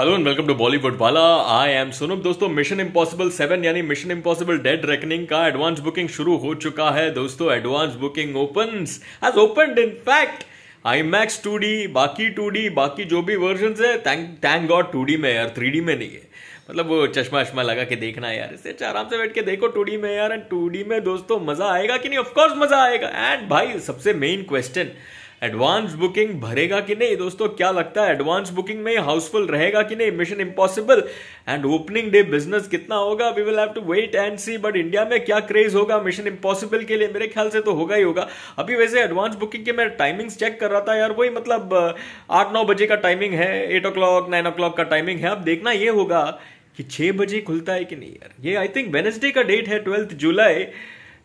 hello and welcome to Bollywood वाला I am Sonam दोस्तों Mission Impossible seven यानी Mission Impossible Dead Reckoning का advance booking शुरू हो चुका है दोस्तों advance booking open has open in fact IMAX two D बाकी टू डी बाकी जो भी वर्जन है thank thank God two D में यार थ्री डी में नहीं है मतलब वो चश्मा वश्मा लगा के देखना यार इसे अच्छा आराम से बैठ के देखो टू डी में यार एंड टू डी में दोस्तों मजा आएगा कि नहीं ऑफकोर्स मजा आएगा एंड भाई सबसे मेन क्वेश्चन एडवांस बुकिंग भरेगा कि नहीं दोस्तों क्या लगता है एडवांस बुकिंग में हाउसफुल रहेगा कि नहीं Mission Impossible and opening day business कितना होगा we will have to wait and see but India में क्या क्रेज होगा मिशन इम्पॉसिबल के लिए मेरे ख्याल से तो होगा ही होगा अभी वैसे एडवांस बुकिंग के मैं टाइमिंग्स चेक कर रहा था यार वही मतलब आठ नौ बजे का टाइमिंग है eight o'clock nine o'clock का टाइमिंग है अब देखना ये होगा कि छः बजे खुलता है कि नहीं यार ये आई थिंक वेनेसडे का डेट है ट्वेल्थ जुलाई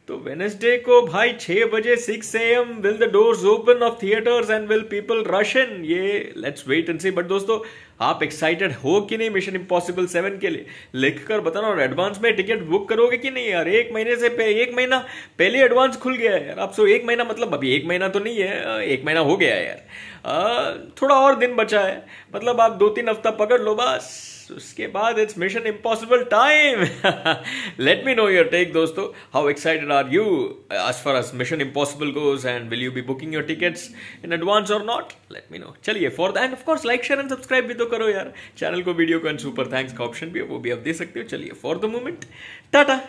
तो वेनेसडे को भाई छह बजे six A M will the doors open of theatres and will people rush in ये let's wait and see but दोस्तों आप एक्साइटेड हो कि नहीं मिशन इम्पॉसिबल सेवन के लिए लिख कर बताना और एडवांस में टिकट बुक करोगे कि नहीं यार एक महीने से एक महीना पहले एडवांस खुल गया है यार आप सो एक महीना मतलब अभी एक महीना तो नहीं है एक महीना हो गया है यार आ, थोड़ा और दिन बचा है मतलब आप दो तीन हफ्ता पकड़ लो बस उसके बाद it's Mission Impossible time let me know your take दोस्तों how excited are you as far as Mission Impossible goes and will you be booking your tickets in advance or not let me know चलिए for the end like share and subscribe with तो करो यार channel को video को and super thanks का option भी है वो भी आप दे सकते हो चलिए फॉर द मोमेंट टाटा